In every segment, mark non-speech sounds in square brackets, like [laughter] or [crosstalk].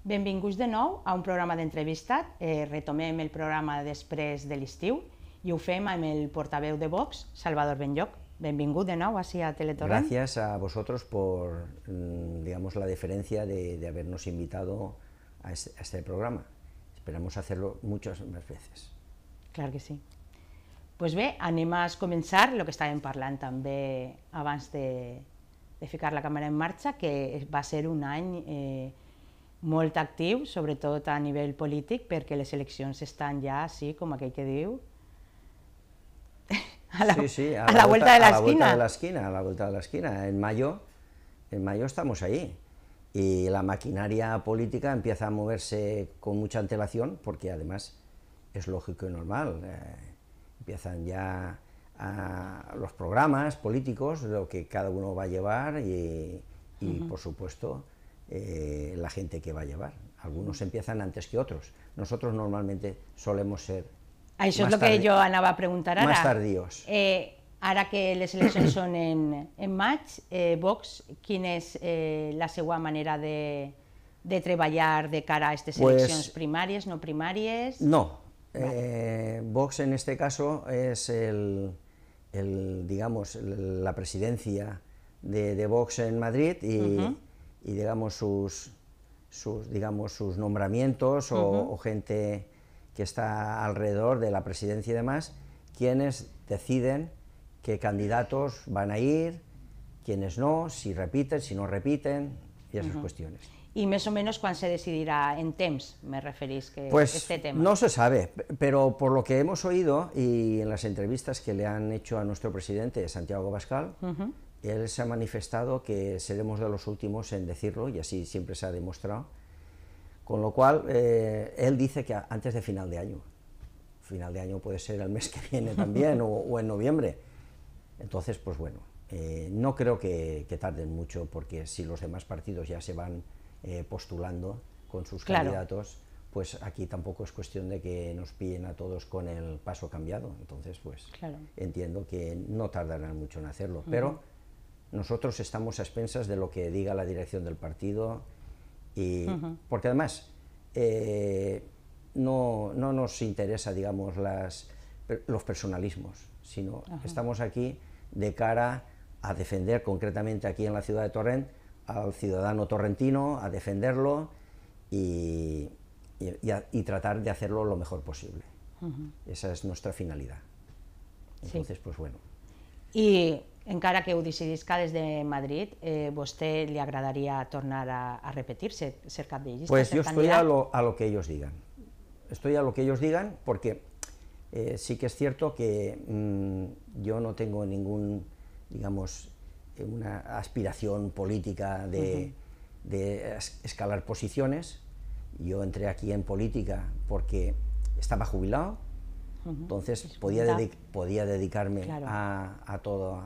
Benvinguts de nou a un programa d'entrevista. Eh, retomem el programa després de l'estiu i ho fem amb el portaveu de Vox, Salvador Benlloc. Benvingut de nuevo así a Teletorrent. Gracias a vosotros por, mm, digamos, la deferencia de, habernos invitado a este, programa. Esperamos hacerlo muchas más veces. Claro que sí. Pues ve, animas a començar lo que estàvem parlant també abans de, de ficar la cámara en marcha, que va a ser un año molt sobre todo a nivell polític, perquè les eleccions estan ja, sí, com aquell que diu, [laughs] a la, sí, sí, a, la, vuelta, de la esquina. la esquina, a la vuelta de la esquina. En mayo, en mayo estamos ahí y la maquinaria política empieza a moverse con mucha antelación, porque además es lógico y normal. Eh, empiezan ya a los programas políticos, lo que cada uno va a llevar y, por supuesto, eh, la gente que va a llevar. Algunos empiezan antes que otros. Nosotros normalmente solemos ser... Ah, eso es lo que yo, Ana, a preguntar ahora. Más tardíos. Eh, ahora que las elecciones [coughs] son en, en match eh, Vox, ...¿quién es la segunda manera de, de treballar de cara a estas pues elecciones primarias... no primarias... No. Vox en este caso es el, el digamos, la presidencia de, Vox en Madrid y y digamos sus, sus, digamos, sus nombramientos o, gente que está alrededor de la presidencia y demás, quienes deciden qué candidatos van a ir, quiénes no, si repiten, si no repiten y esas cuestiones. ¿Y más o menos cuándo se decidirá en TEMS, me referís, que pues, este tema? no se sabe, pero por lo que hemos oído y en las entrevistas que le han hecho a nuestro presidente Santiago Pascal, él se ha manifestado que seremos de los últimos en decirlo, y así siempre se ha demostrado. Con lo cual, eh, él dice que antes de final de año. Final de año puede ser el mes que viene también, o, en noviembre. Entonces, pues bueno, eh, no creo que, tarden mucho, porque si los demás partidos ya se van eh, postulando con sus candidatos, pues aquí tampoco es cuestión de que nos pillen a todos con el paso cambiado. Entonces, pues entiendo que no tardarán mucho en hacerlo. Pero nosotros estamos a expensas de lo que diga la dirección del partido, y, porque además eh, no, nos interesa, digamos, los personalismos, sino estamos aquí de cara a defender concretamente aquí en la ciudad de Torrent al ciudadano torrentino, a defenderlo y, y, tratar de hacerlo lo mejor posible. Esa es nuestra finalidad. Entonces, pues bueno. Y cara que ho decidisca des Madrid, eh, ¿usted le agradaría tornar a, repetirse, ser de Pues yo estoy a lo, que ellos digan. Estoy a lo que ellos digan porque eh, sí que es cierto que mm, yo no tengo ningún, digamos, eh, una aspiración política de, escalar posiciones. Yo entré aquí en política porque estaba jubilado, entonces podía, podía dedicarme a, todo,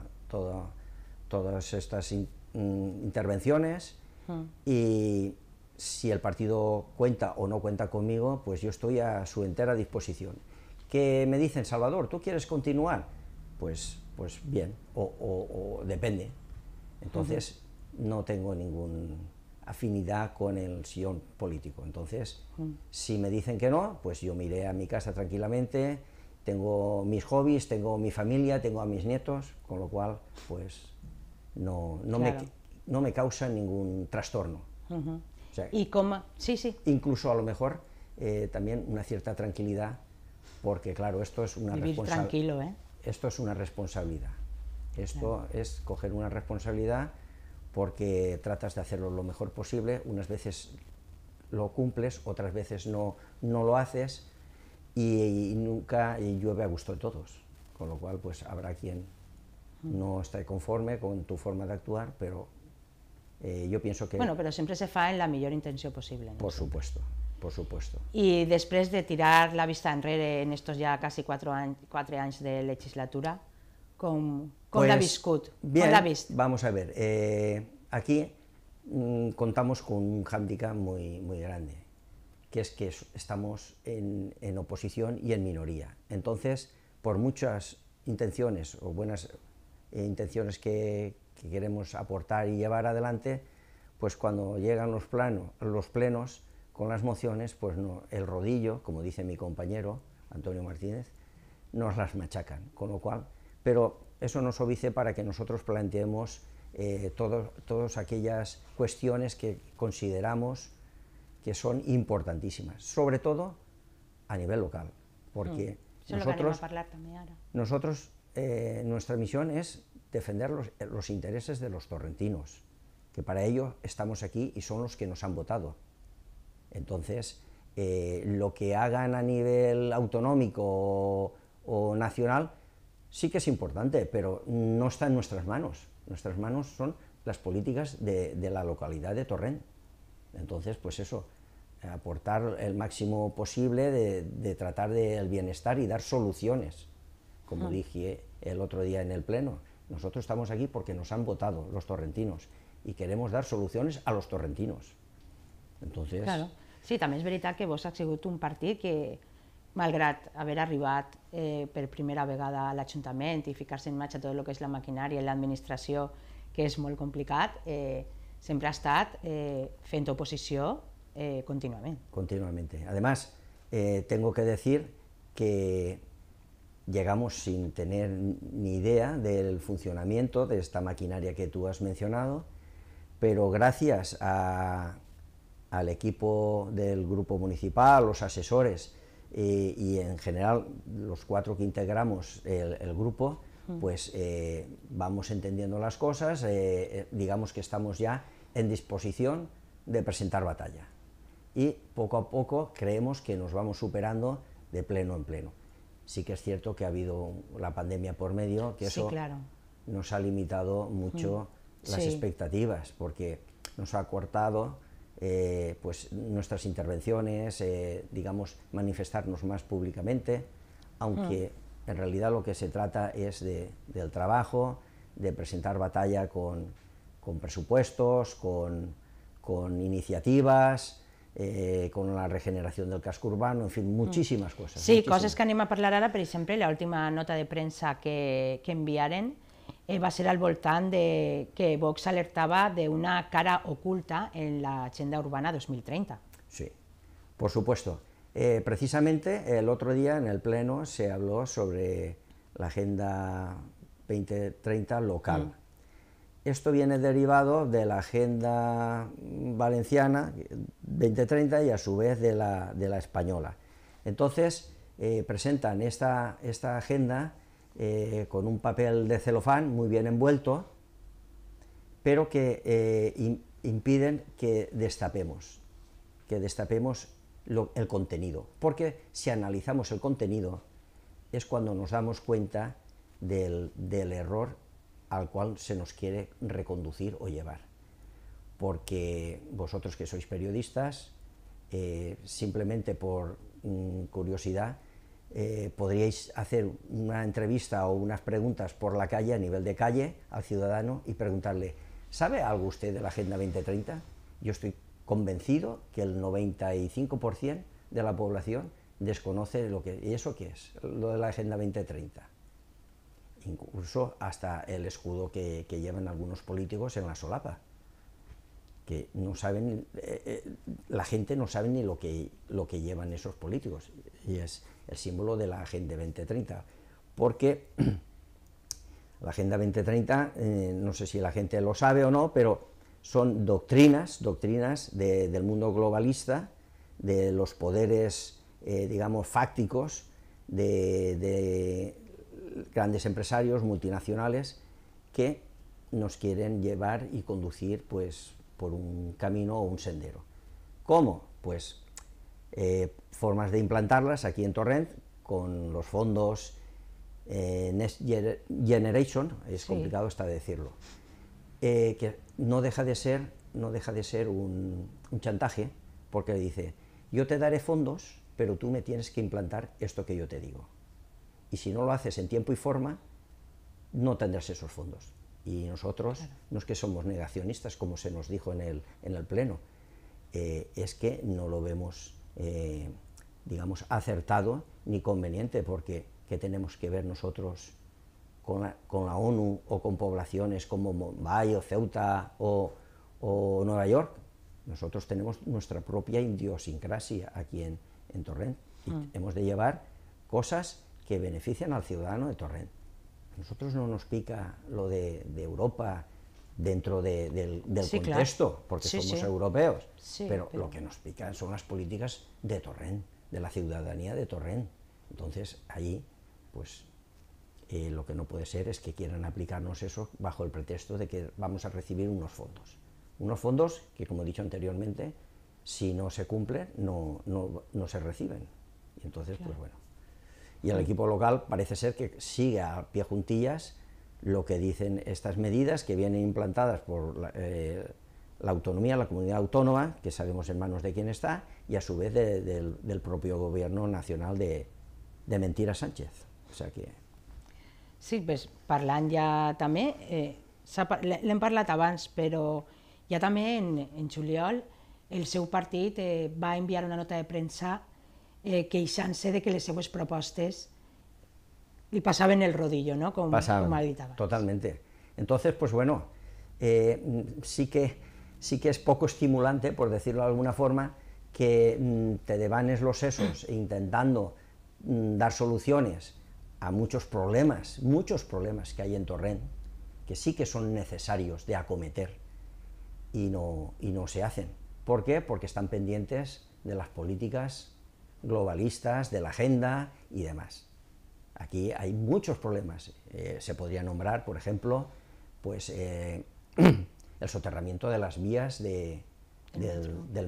todas estas mm, intervenciones hmm. y si el partido cuenta o no cuenta conmigo, pues yo estoy a su entera disposición. Que me dicen, Salvador, ¿tú quieres continuar? Pues, pues bien, o, depende. Entonces, hmm. no tengo ninguna afinidad con el sillón político. Entonces, hmm. si me dicen que no, pues yo miré iré a mi casa tranquilamente, tengo mis hobbies, tengo mi familia, tengo a mis nietos, con lo cual, pues, no, me, no me causa ningún trastorno. y sí, sí. Incluso a lo mejor eh, también una cierta tranquilidad, porque claro, esto es una responsabilidad. ¿eh? Esto es una responsabilidad. Esto es coger una responsabilidad porque tratas de hacerlo lo mejor posible. Unas veces lo cumples, otras veces no lo haces, y, nunca llueve a gusto de todos, con lo cual pues habrá quien no esté conforme con tu forma de actuar, pero eh, yo pienso que... Bueno, pero siempre se fa en la mejor intención posible. Por supuesto, por supuesto. Y después de tirar la vista en red en estos ya casi cuatro años de legislatura, con la pues, Bien, Vamos a ver, eh, aquí mm, contamos con un hándicap muy, muy grande que es que estamos en, oposición y en minoría. Entonces, por muchas intenciones o buenas eh, intenciones que, queremos aportar y llevar adelante, pues cuando llegan los, plenos con las mociones, pues el rodillo, como dice mi compañero Antonio Martínez, nos las machacan, con lo cual, pero eso nos obice para que nosotros planteemos eh, todas aquellas cuestiones que consideramos que son importantísimas, sobre todo a nivel local, porque mm. nosotros, nosotros eh, nuestra misión es defender eh, los, intereses de los torrentinos, que para ello estamos aquí y son los que nos han votado. Entonces, eh, lo que hagan a nivel autonómico o, nacional sí que es importante, pero no está en nuestras manos. Nuestras manos son las políticas de, de, la localidad de Torrent. Entonces, pues eso, aportar el máximo posible de, de tratar del de bienestar y dar soluciones, como ah. dije el otro día en el Pleno. Nosotros estamos aquí porque nos han votado los torrentinos y queremos dar soluciones a los torrentinos. Entonces... Claro. Sí, també és veritat que vos has sigut un partit que, malgrat haver arribat eh, per primera vegada a l'Ajuntament i ficar-se en marxa tot el que és la maquinària i l'administració, que és molt complicat, eh, sempre ha estat eh, fent oposició Eh, continuamente. Continuamente. Además, eh, tengo que decir que llegamos sin tener ni idea del funcionamiento de esta maquinaria que tú has mencionado, pero gracias al equipo del grupo municipal, los asesores eh, y en general los cuatro que integramos el, grupo, mm. pues vamos entendiendo las cosas, digamos que estamos ya en disposición de presentar batalla y poco a poco creemos que nos vamos superando de pleno en pleno. Sí que es cierto que ha habido la pandemia por medio, que eso claro. nos ha limitado mucho mm, las expectativas, porque nos ha cortado eh, pues, nuestras intervenciones, eh, digamos, manifestarnos más públicamente, aunque mm. en realidad lo que se trata es del trabajo, de presentar batalla con, presupuestos, con iniciativas, eh, con la regeneración del casco urbano, en fin, muchísimas mm. cosas. Sí, cosas que anima a hablar ahora, pero siempre la última nota de prensa que, que enviaren eh, va a ser al voltán de que Vox alertaba de una cara oculta en la agenda urbana 2030. Sí, por supuesto. Eh, precisamente el otro día en el Pleno se habló sobre la Agenda 2030 local. Mm. Esto viene derivado de la Agenda Valenciana 2030 y a su vez de la, española. Entonces, eh, presentan esta, agenda eh, con un papel de celofán muy bien envuelto, pero que eh, impiden que destapemos, que destapemos el contenido. Porque si analizamos el contenido es cuando nos damos cuenta del, del error al cual se nos quiere reconducir o llevar. Porque vosotros que sois periodistas, eh, simplemente por mm, curiosidad, eh, podríais hacer una entrevista o unas preguntas por la calle, a nivel de calle, al ciudadano y preguntarle, ¿sabe algo usted de la Agenda 2030? Yo estoy convencido que el 95% de la población desconoce lo que... ¿Y eso qué es? Lo de la Agenda 2030 incluso hasta el escudo que, llevan algunos políticos en la solapa que no saben, eh, eh, la gente no sabe ni lo que, lo que llevan esos políticos, y es el símbolo de la Agenda 2030, porque [clears throat] la Agenda 2030, eh, no sé si la gente lo sabe o no, pero son doctrinas, doctrinas del mundo globalista, de los poderes, digamos, fácticos, de, grandes empresarios multinacionales que nos quieren llevar y conducir pues, por un camino o un sendero. ¿Cómo? Pues eh, formas de implantarlas aquí en Torrent con los fondos eh, Generation, es complicado hasta decirlo, eh, que no deja de ser, no deja de ser un, un chantaje, porque dice, yo te daré fondos, pero tú me tienes que implantar esto que yo te digo y si no lo haces en tiempo y forma, no tendrás esos fondos. Y nosotros no es que somos negacionistas, como se nos dijo en el, en el Pleno, eh, es que no lo vemos, eh, digamos, acertado ni conveniente, porque ¿qué tenemos que ver nosotros con la, ONU o con poblaciones como Mumbai o Ceuta o, o Nueva York? Nosotros tenemos nuestra propia idiosincrasia aquí en, Torrent hmm. hemos de llevar cosas que benefician al ciudadano de Torrent. A nosotros no nos pica lo de, Europa dentro del, contexto, porque somos europeos, pero, lo que nos pican son las políticas de Torrent, de la ciudadanía de Torrent. Entonces, ahí, pues eh, lo que no puede ser es que quieran aplicarnos eso bajo el pretexto de que vamos a recibir unos fondos. Unos fondos que, como he dicho anteriormente, si no se cumplen, no, se reciben. Y entonces, pues bueno, y el equipo local parece ser que sigue a pie juntillas lo que dicen estas medidas que vienen implantadas por la, eh, la autonomía, la comunidad autónoma, que sabemos en manos de quién está, y a su vez de, de, del, del, propio gobierno nacional de, de Mentira Sánchez. O sea que... Sí, pues, parlant ja també, eh, l'hem parlat abans, però ja també en, en juliol el seu partit eh, va enviar una nota de premsa eh, queixant de que les seues propostes li en el rodillo, ¿no? pasaban, Totalmente. Entonces, pues bueno, eh, sí, que, sí que es poco estimulante, por decirlo de alguna forma, que mm, te devanes los sesos e intentando mm, dar soluciones a muchos problemas, muchos problemas que hay en Torrent, que sí que son necesarios de acometer y no, y no se hacen. ¿Por qué? Porque están pendientes de las políticas globalistas de la agenda y demás. Aquí hay muchos problemas. Eh, se podría nombrar, por ejemplo, pues eh, [clears throat] el soterramiento de las vías del,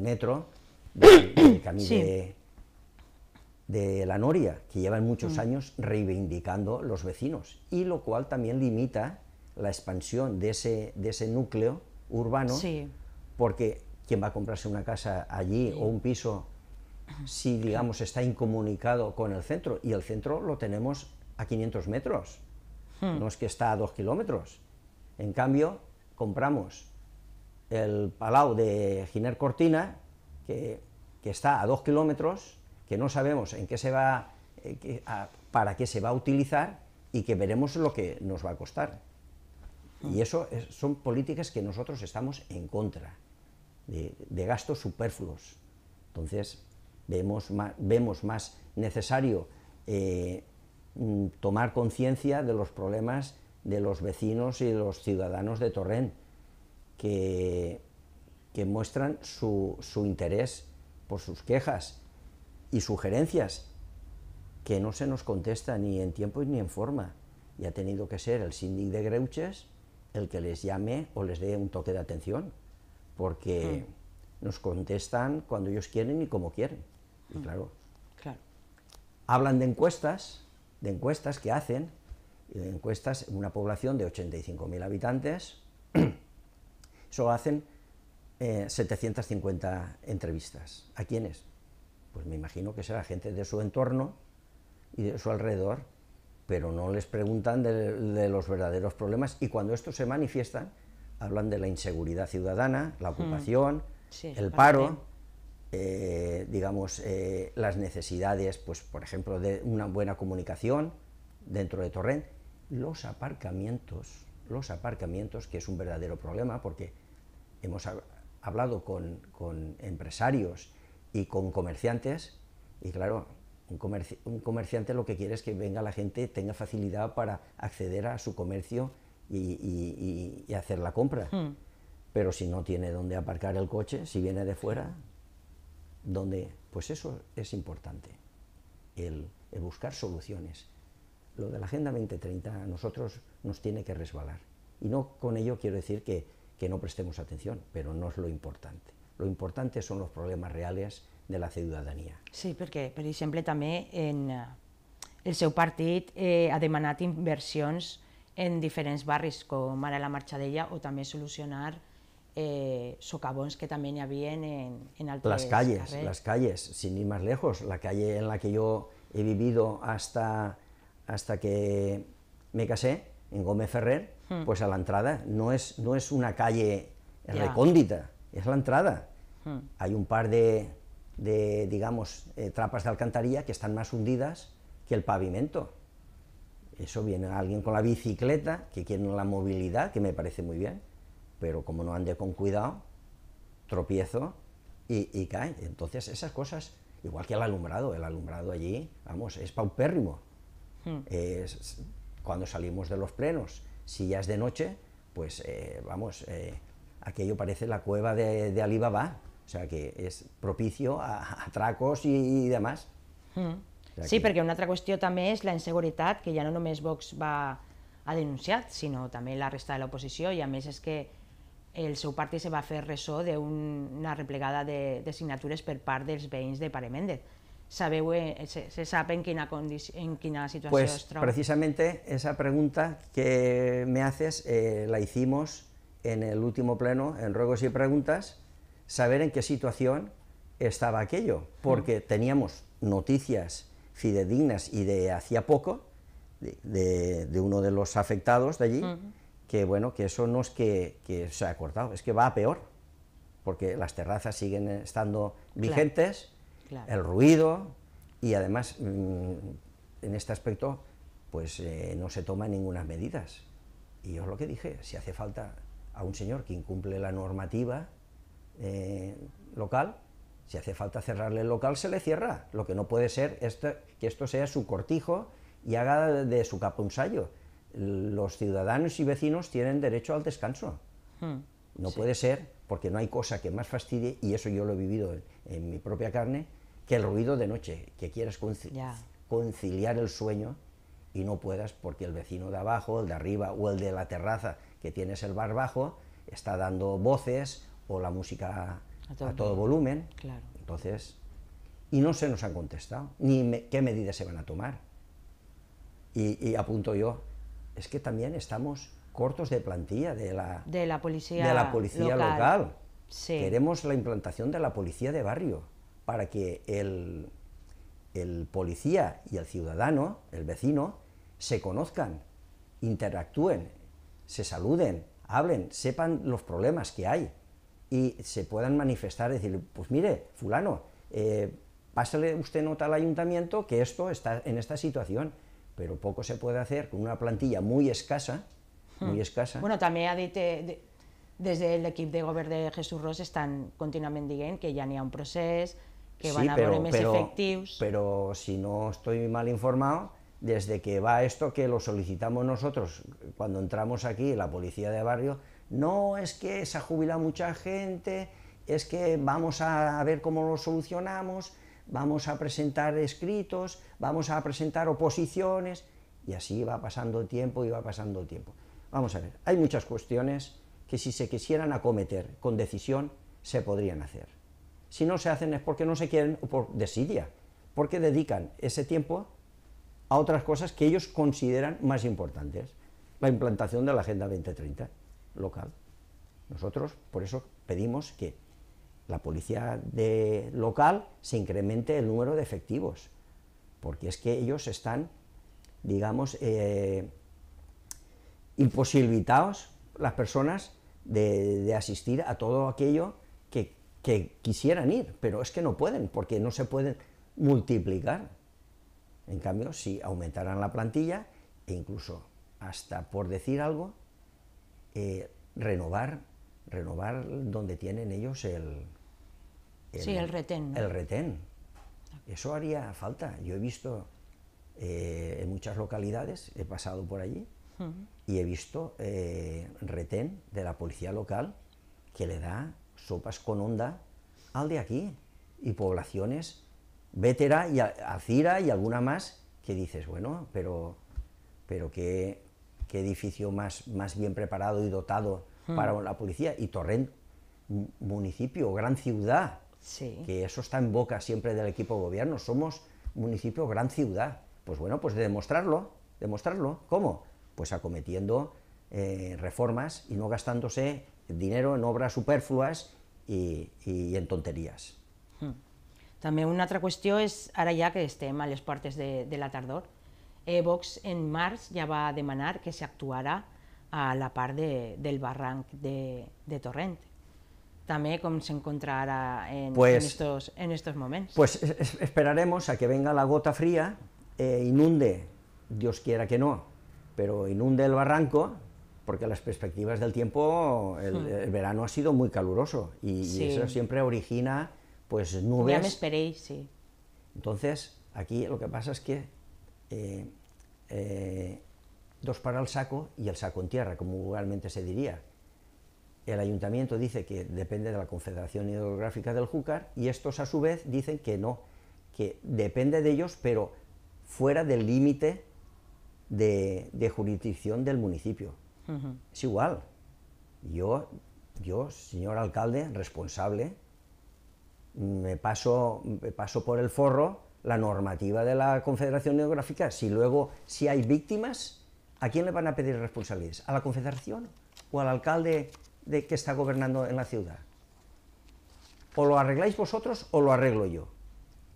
metro, del, [clears throat] camino de, la Noria, que llevan muchos mm. años reivindicando los vecinos, y lo cual también limita la expansión de ese, de ese núcleo urbano, porque quien va a comprarse una casa allí o un piso si, digamos, está incomunicado con el centro. Y el centro lo tenemos a 500 metros, hmm. no es que está a 2 kilómetros. En cambio, compramos el palau de Giner Cortina, que, que está a 2 kilómetros, que no sabemos en qué se va, eh, para qué se va a utilizar y que veremos lo que nos va a costar. Hmm. Y eso son políticas que nosotros estamos en contra, de, de gastos superfluos. Entonces, vemos más, vemos más necesario eh, mm, tomar conciencia de los problemas de los vecinos y de los ciudadanos de Torrent, que, que muestran su, su, interés por sus quejas y sugerencias, que no se nos contesta ni en tiempo ni en forma. Y ha tenido que ser el síndic de Greuches el que les llame o les dé un toque de atención, porque mm. nos contestan cuando ellos quieren y como quieren. Y claro, mm. claro. Hablan de encuestas, de encuestas que hacen, de encuestas en una población de 85.000 habitantes, [clears throat] solo hacen 750 eh, entrevistas. ¿A quiénes? Pues me imagino que será gente de su entorno y de su alrededor, pero no les preguntan de, los verdaderos problemas y cuando estos se manifiestan, hablan de la inseguridad ciudadana, la hmm. ocupación, el ah, paro. Eh, digamos, eh, las necesidades, pues, por ejemplo, de una buena comunicación dentro de Torrent, los aparcamientos, los aparcamientos, que es un verdadero problema, porque hemos hablado con, empresarios y con comerciantes, y claro, un, un, comerciante lo que quiere es que venga la gente, tenga facilidad para acceder a su comercio y, hacer la compra. Hmm. Pero si no tiene dónde aparcar el coche, si viene de fuera, donde, pues eso es importante, el, buscar soluciones. Lo de la Agenda 2030 a nosotros nos tiene que resbalar. Y no con ello quiero decir que, que no prestemos atención, pero no es lo importante. Lo importante son los problemas reales de la ciudadanía. Sí, porque, por también también en eh, el seu partit eh, ha demanat inversions en diferents barris, com ara la Marxadella, o también solucionar eh, socavones que también había en, en altas Las calles, las calles, sin ir más lejos, la calle en la que yo he vivido hasta, hasta que me casé, en Gómez Ferrer, hmm. pues a la entrada no es, no es una calle recóndita, es la entrada. Hmm. Hay un par de, digamos, eh, trapas de alcantarilla que están más hundidas que el pavimento. Eso viene alguien con la bicicleta, que quiere la movilidad, que me parece muy bien, pero como no ande con cuidado, tropiezo y, cae. Entonces esas cosas, igual que el alumbrado, el alumbrado allí, vamos, es paupérrimo. Hmm. Es, cuando salimos de los plenos, si ya es de noche, pues eh, vamos, eh, aquello parece la cueva de, Alibaba, o sea que es propicio a, atracos y, demás. Hmm. sí, porque una otra cuestión también es la inseguridad que ya no només Vox va a denunciar sino también la resta de la oposición y a meses que el seu partit se va fer de una replegada de, de signatures per part dels veïns de Pare Méndez. Sabeu, eh, se, se en quina, en quina situació pues, Precisamente esa pregunta que me haces eh, la hicimos en el último pleno, en ruegos y preguntas, saber en qué situación estaba aquello, porque mm. teníamos noticias fidedignas y de hacía poco, de, uno de los afectados de allí, mm que bueno, que eso no es que, se ha cortado, es que va a peor, porque las terrazas siguen estando vigentes, el ruido, y además mm, en este aspecto pues eh, no se toman ninguna medidas. Y yo es lo que dije, si hace falta a un señor que incumple la normativa eh, local, si hace falta cerrarle el local, se le cierra. Lo que no puede ser es que esto sea su cortijo y haga de su capa los ciudadanos y vecinos tienen derecho al descanso. Hmm. No puede ser, porque no hay cosa que más fastidie, y eso yo lo he vivido en, mi propia carne, que el ruido de noche, que quieras conciliar el sueño y no puedas porque el vecino de abajo, el de arriba o el de la terraza que tienes el bar bajo está dando voces o la música a todo, volumen. Claro. Entonces, y no se nos han contestado, ni qué medidas se van a tomar. Y, y apunto yo, es que también estamos cortos de plantilla de la, policía, de la policía local. Queremos la implantación de la policía de barrio para que el, policía y el ciudadano, el vecino, se conozcan, interactúen, se saluden, hablen, sepan los problemas que hay y se puedan manifestar, decir, pues mire, fulano, eh, pásale usted nota al ayuntamiento que esto está en esta situación pero poco se puede hacer con una plantilla muy escasa, muy hmm. escasa. Bueno, también ha el equipo de gobierno de Jesús Ros están continuamente diciendo que ya ni a un proceso, que van a haber más Pero si no estoy mal informado, desde que va esto que lo solicitamos nosotros cuando entramos aquí, la policía de barrio, no es que se ha jubilado mucha gente, es que vamos a ver cómo lo solucionamos, vamos a presentar escritos, vamos a presentar oposiciones, y así va pasando el tiempo y va pasando el tiempo. Vamos a ver, hay muchas cuestiones que si se quisieran acometer con decisión, se podrían hacer. Si no se hacen es porque no se quieren o por desidia, porque dedican ese tiempo a otras cosas que ellos consideran más importantes. La implantación de la Agenda 2030 local. Nosotros por eso pedimos que la policía local se incremente el número de efectivos, porque es que ellos están, digamos, eh, imposibilitados, las personas, de, asistir a todo aquello que, quisieran ir, pero es que no pueden, porque no se pueden multiplicar. En cambio, si aumentaran la plantilla, e incluso hasta por decir algo, eh, renovar, renovar donde tienen ellos el, sí, el retén. El retén. Eso haría falta. Yo he visto eh, en muchas localidades, he pasado por allí y he visto eh, retén de la policía local que le da sopas con onda al de aquí y poblaciones, Vétera y Acira y alguna más que dices, bueno, pero, pero qué, qué edificio más, más bien preparado y dotado para la policía y Torrent, municipio, gran ciudad que eso está en boca siempre del equipo de gobierno. Somos municipio, gran ciudad. Pues bueno, pues demostrarlo, demostrarlo. ¿Cómo? Pues acometiendo eh, reformas y no gastándose dinero en obras superfluas y, en tonterías. Hmm. También una otra cuestión es, ahora ya que este a partes partes de, de la tardor, eh, en marzo ya va a demandar que se actuará a la par del barranc de, de también se s'encontra en, pues, en, estos, momentos. Pues esperaremos a que venga la gota fría, eh, inunde, Dios quiera que no, pero inunde el barranco, porque las perspectivas del tiempo, el, hmm. verano ha sido muy caluroso y, eso siempre origina pues nubes. Ya me esperéis, sí. Entonces, aquí lo que pasa es que eh, eh, dos para el saco y el saco en tierra, como vulgarmente se diría el ayuntamiento dice que depende de la Confederación Hidrográfica del Júcar y estos a su vez dicen que no, que depende de ellos, pero fuera del límite de, jurisdicción del municipio. Es igual. Yo, señor alcalde, responsable, me paso, me paso por el forro la normativa de la Confederación Hidrográfica. Si luego, si hay víctimas, ¿a quién le van a pedir responsabilidades? ¿A la Confederación? ¿O al alcalde de que está gobernando en la ciudad. O lo arregláis vosotros o lo arreglo yo.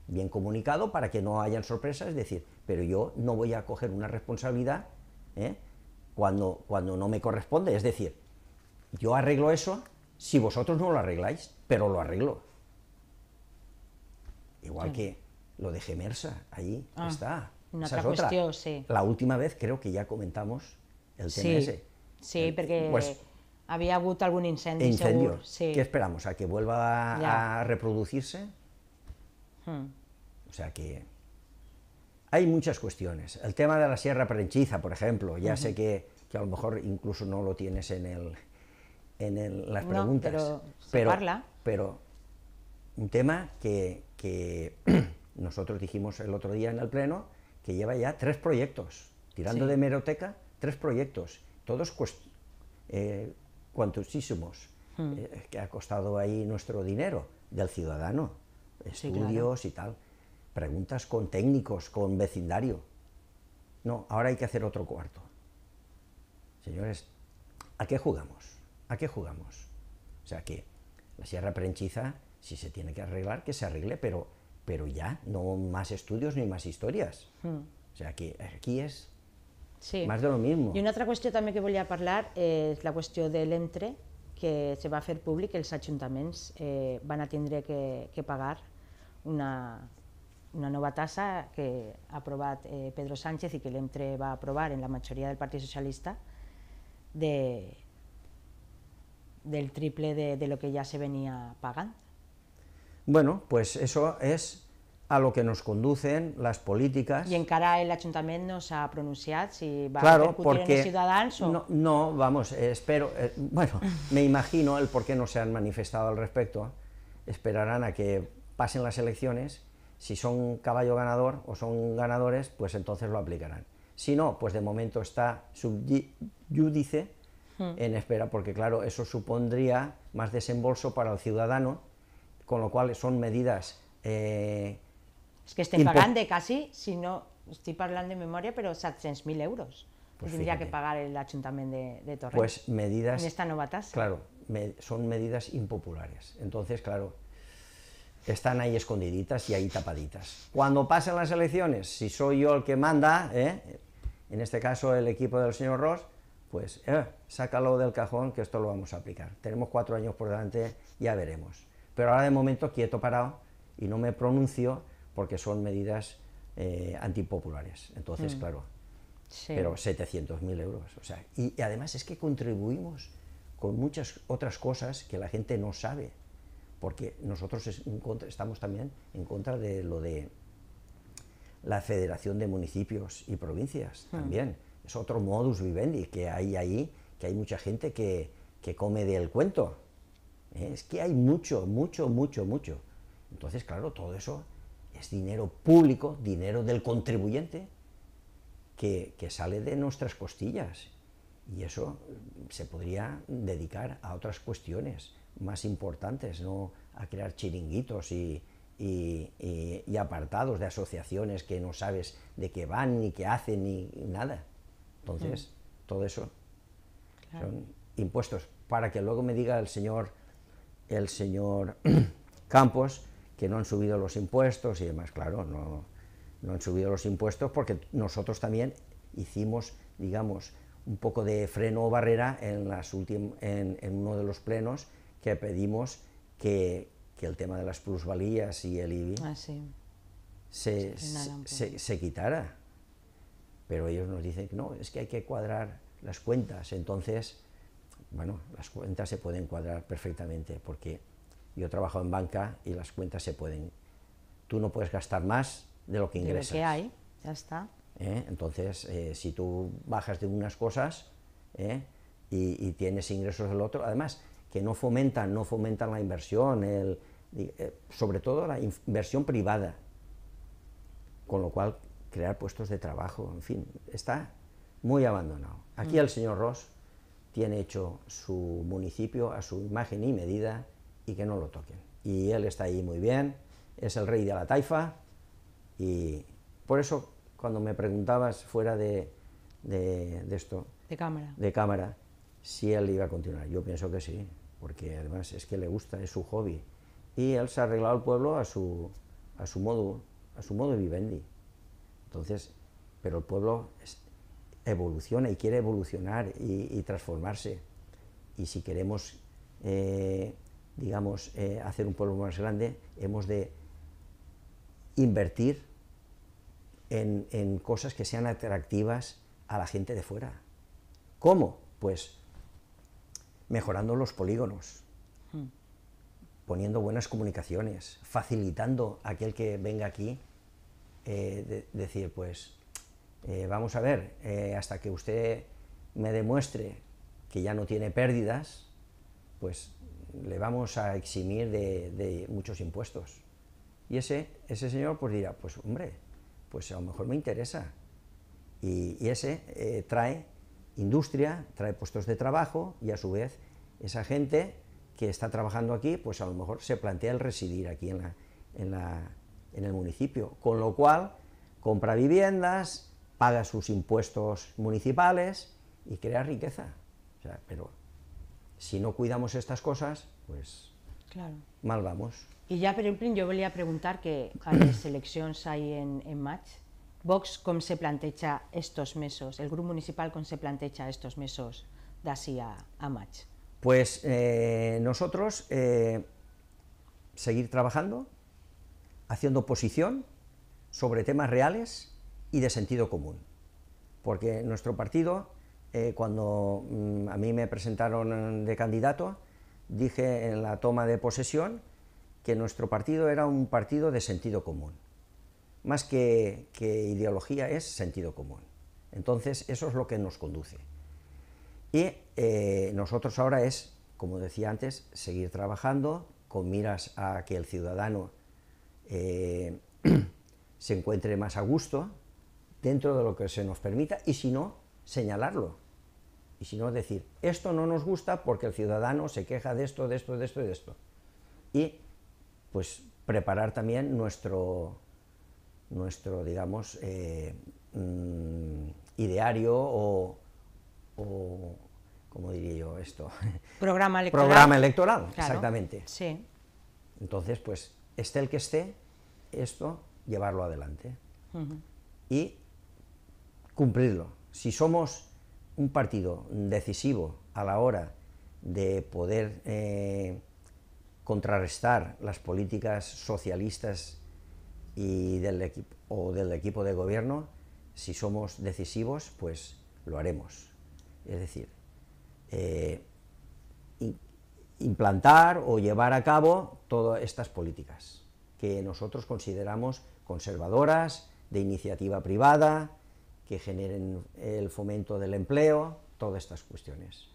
Bien comunicado para que no hayan sorpresas, es decir, pero yo no voy a coger una responsabilidad ¿eh? cuando, cuando no me corresponde. Es decir, yo arreglo eso si vosotros no lo arregláis, pero lo arreglo. Igual que lo de Gemersa, ahí ah, está. Una Esa otra La última vez creo que ya comentamos el TMS. sí, porque... Pues había habido algún incendio. ¿Qué esperamos? ¿A que vuelva a reproducirse? Hmm. O sea que hay muchas cuestiones. El tema de la Sierra Prenchiza, por ejemplo, ya sé que, a lo mejor incluso no lo tienes en, el, en las preguntas. pero, pero, un tema que, [clears throat] nosotros dijimos el otro día en el Pleno, que lleva ya tres proyectos, tirando de meroteca, tres proyectos, todos eh, cuantísimos hmm. eh, que ha costado ahí nuestro dinero del ciudadano, estudios y tal, preguntas con técnicos, con vecindario. No, ahora hay que hacer otro cuarto. Señores, ¿a qué jugamos? ¿A qué jugamos? O sea que la Sierra Prenchiza, si se tiene que arreglar, que se arregle, pero, pero ya, no más estudios ni más historias. Hmm. O sea que aquí es Sí. Más de lo mismo. Y una altra qüestió també que volia parlar és la qüestió del entre, que se va a fer públic, els ajuntaments eh, van a tener que, que pagar una, una nova tassa que ha aprovat eh, Pedro Sánchez i que entre va aprovar en la majoria del Partit Socialista de, del triple de, de lo que ja se venia pagant. Bueno, pues eso es a lo que nos conducen las políticas y encara ayuntamiento ayuntamiento ha pronunciado si va a repercutir en los ciudadano No, vamos, eh, espero, eh, bueno, [laughs] me imagino el por qué no se han manifestado al respecto. Esperarán a que pasen las elecciones, si son caballo ganador o son ganadores, pues entonces lo aplicarán. Si no, pues de momento está subyúdice hmm. en espera, porque claro, eso supondría más desembolso para el ciudadano, con lo cual son medidas eh, es que estoy pagando casi, si no estoy hablando de memoria, pero 700.000 euros. Pues tendría que pagar el ayuntamiento de, de Torres. Pues medidas. En esta nueva tasa. Claro, son medidas impopulares. Entonces, claro, están ahí escondiditas y ahí tapaditas. Cuando pasen las elecciones, si soy yo el que manda, ¿eh? en este caso el equipo del señor Ross, pues eh, sácalo del cajón que esto lo vamos a aplicar. Tenemos cuatro años por delante, ya veremos. Pero ahora de momento quieto parado y no me pronuncio porque son medidas eh, antipopulares. Entonces, mm. claro, sí. pero 700.000 euros. O sea, y, además es que contribuimos con muchas otras cosas que la gente no sabe, porque nosotros estamos también en contra de lo de la Federación de Municipios y Provincias mm. también. Es otro modus vivendi que hay ahí, que hay mucha gente que, que come del cuento. Es que hay mucho, mucho, mucho, mucho. Entonces, claro, todo eso es dinero público, dinero del contribuyente, que, sale de nuestras costillas. Y eso eh, se podría dedicar a otras cuestiones más importantes, no a crear chiringuitos y, apartados de asociaciones que no sabes de qué van, ni qué hacen, ni nada. Entonces, mm. todo eso son impuestos. Para que luego me diga el señor, el señor [clears throat] Campos que no han subido los impuestos y demás. Claro, no, no han subido los impuestos porque nosotros también hicimos, digamos, un poco de freno o barrera en, las en, en, uno de los plenos que pedimos que, que, el tema de las plusvalías y el IBI ah, se, se, se, se, quitara. Pero ellos nos dicen que no, es que hay que cuadrar las cuentas. Entonces, bueno, las cuentas se pueden cuadrar perfectamente porque yo trabajo en banca y las cuentas se pueden. Tú no puedes gastar más de lo que ingresas. De hay, ya está. ¿Eh? Entonces, eh, si tú bajas de unas cosas ¿eh? y, tienes ingresos del otro, además que no fomentan, no fomentan la inversión, sobre todo la inversión privada, con lo cual crear puestos de trabajo, en fin, está muy abandonado. Aquí mm. el señor Ross tiene hecho su municipio a su imagen y medida, y que no lo toquen. Y él está ahí muy bien, es el rey de la taifa y por eso cuando me preguntabas fuera de, de, esto... De cámara. De cámara, si él iba a continuar. Yo pienso que sí, porque además es que le gusta, es su hobby. Y él se ha arreglado el pueblo a su, a su modo, a su modo de vivendi. Entonces, pero el pueblo evoluciona y quiere evolucionar y, transformarse. Y si queremos eh, digamos, eh, hacer un pueblo más grande, hemos de invertir en, cosas que sean atractivas a la gente de fuera. ¿Cómo? Pues mejorando los polígonos, hmm. poniendo buenas comunicaciones, facilitando a aquel que venga aquí eh, decir, pues, eh, vamos a ver, hasta que usted me demuestre que ya no tiene pérdidas, pues le vamos a eximir de, muchos impuestos. Y ese, ese señor pues dirá, pues hombre, pues a lo mejor me interesa. Y, ese eh, trae industria, trae puestos de trabajo y a su vez esa gente que está trabajando aquí, pues a lo mejor se plantea el residir aquí en, la, en, en el municipio. Con lo cual, compra viviendas, paga sus impuestos municipales y crea riqueza. O sea, pero si no cuidamos estas cosas, pues mal vamos. Y ya por yo yo a preguntar que a preguntar [coughs] selección hay en, en match Vox cómo se plantea estos mesos, el grupo municipal cómo se plantea estos mesos de así a match Pues eh, nosotros eh, seguir trabajando, haciendo posición sobre temas reales y de sentido común, porque nuestro partido eh, cuando mm, a mí me presentaron de candidato, dije en la toma de posesión que nuestro partido era un partido de sentido común. Más que, ideología es sentido común. Entonces eso es lo que nos conduce. Y eh, nosotros ahora es, como decía antes, seguir trabajando con miras a que el ciudadano eh, [clears throat] se encuentre más a gusto dentro de lo que se nos permita y si no, señalarlo y sino decir, esto no nos gusta porque el ciudadano se queja de esto, de esto, de esto y de esto. Y pues preparar también nuestro, nuestro digamos, eh, mm, ideario o, ¿cómo diría yo esto? [laughs] Programa electoral. Programa electoral, exactamente. Sí. Entonces, pues, esté el que esté, esto, llevarlo adelante. Y cumplirlo. Si somos un partido decisivo a la hora de poder eh, contrarrestar las políticas socialistas y del equipo, o del equipo de gobierno, si somos decisivos, pues lo haremos. Es decir, eh, implantar o llevar a cabo todas estas políticas que nosotros consideramos conservadoras, de iniciativa privada, que generen el fomento del empleo, todas estas cuestiones.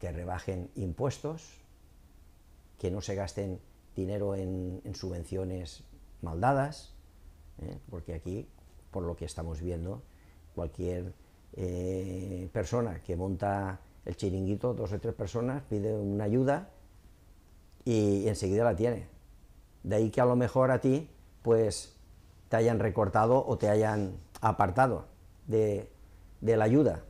Que rebajen impuestos, que no se gasten dinero en, subvenciones maldadas, ¿eh? porque aquí, por lo que estamos viendo, cualquier eh, persona que monta el chiringuito, dos o tres personas, pide una ayuda y, enseguida la tiene. De ahí que a lo mejor a ti, pues te hayan recortado o te hayan apartado de, la ayuda.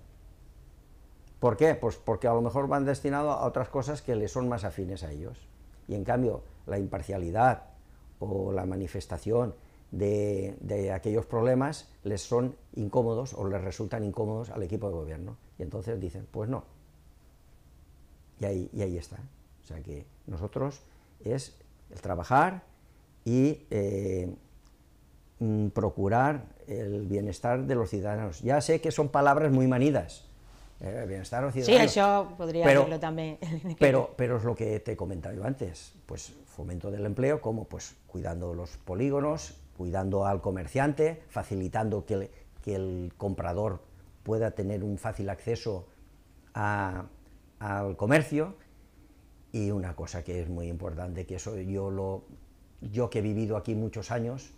¿Por qué? Pues porque a lo mejor van destinados a otras cosas que les son más afines a ellos. Y en cambio, la imparcialidad o la manifestación de, aquellos problemas les son incómodos o les resultan incómodos al equipo de gobierno. Y entonces dicen, pues no. Y ahí, ahí está. O sea que nosotros es el trabajar y eh, Mm, procurar el bienestar de los ciudadanos. Ya sé que son palabras muy manidas, eh, bienestar ciudadanos. Sí, eso podría pero, decirlo también. [laughs] pero, es lo que te he comentado yo antes, pues fomento del empleo, como pues cuidando los polígonos, cuidando al comerciante, facilitando que el, comprador pueda tener un fácil acceso al comercio y una cosa que es muy importante, que eso yo lo yo que he vivido aquí muchos años,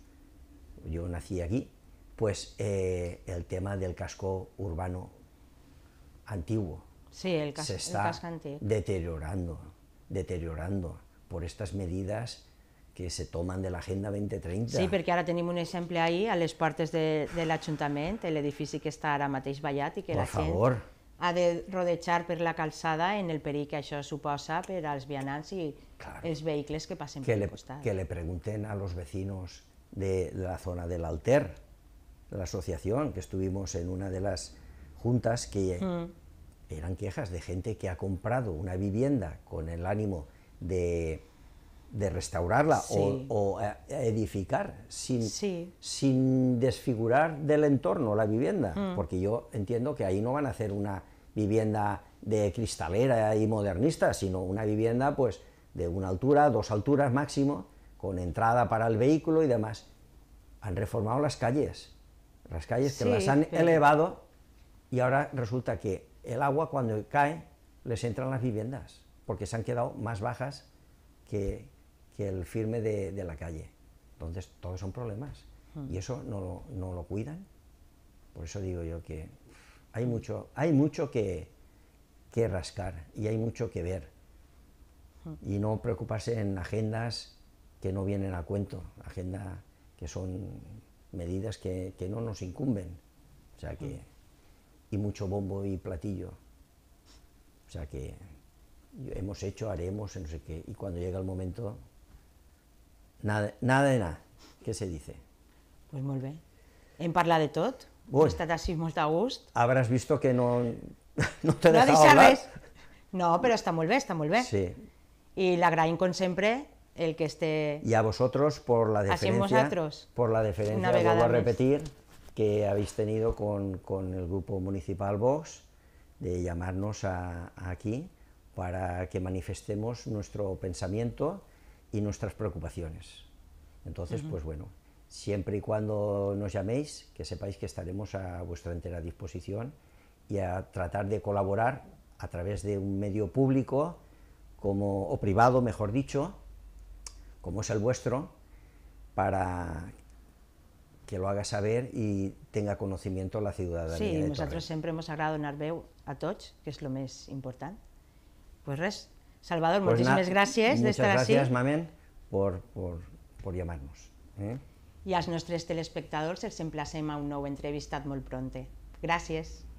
yo nací aquí, pues eh, el tema del casco urbano antiguo. Sí, el, se está deteriorando, deteriorando por estas medidas que se toman de la Agenda 2030. Sí, porque ahora tenemos un ejemplo ahí a las portes del Ayuntamiento, el edificio que está ara mateix ballat i que la gente ha de rodechar per la calzada en el perí que això suposa per als vianants i claro. els vehicles que passen que per costat. Que le pregunten a los vecinos de la zona del Alter, la asociación, que estuvimos en una de las juntas que hmm. eran quejas de gente que ha comprado una vivienda con el ánimo de, restaurarla o, eh, edificar sin, sin desfigurar del entorno la vivienda, hmm. porque yo entiendo que ahí no van a hacer una vivienda de cristalera y modernista, sino una vivienda pues de una altura, dos alturas máximo, con entrada para el vehículo y demás. Han reformado las calles, las calles que las han elevado y ahora resulta que el agua cuando cae les entran las viviendas porque se han quedado más bajas que, que el firme de, de, la calle. Entonces, todos son problemas hmm. y eso no, no lo cuidan. Por eso digo yo que hay mucho, hay mucho que, que rascar y hay mucho que ver. Hmm. Y no preocuparse en agendas que no vienen a cuento, agenda que son medidas que, que no nos incumben, o sea que, y mucho bombo y platillo, o sea que hemos hecho, haremos, no sé qué, y cuando llega el momento, nada, nada de nada, ¿qué se dice? Pues muy bien. En parla de tot, Pues… ¿Habrás visto gust. Habrás visto que no, [laughs] no te no nada. hablar. Res. No, pero está muy bien, está muy bien. Sí. la l'agraïm, com sempre, el que esté... Y a vosotros por la deferencia, por la deferencia, vuelvo a repetir, que habéis tenido con, con, el grupo municipal Vox, de llamarnos aquí para que manifestemos nuestro pensamiento y nuestras preocupaciones. Entonces, pues bueno, siempre y cuando nos llaméis, que sepáis que estaremos a vuestra entera disposición y a tratar de colaborar a través de un medio público como, o privado, mejor dicho, como es el vuestro, para que lo haga saber y tenga conocimiento la ciudadanía. Sí, nosotros siempre hemos agrado narveu a Toch, que es lo más importante. Pues res, Salvador, pues muchísimas gracias de estar así. Muchas gracias, Mamen, por, por, por llamarnos. ¿eh? Y a nuestros tres telespectadores, el emplacem a un nou entrevistat Gracias. Gracias.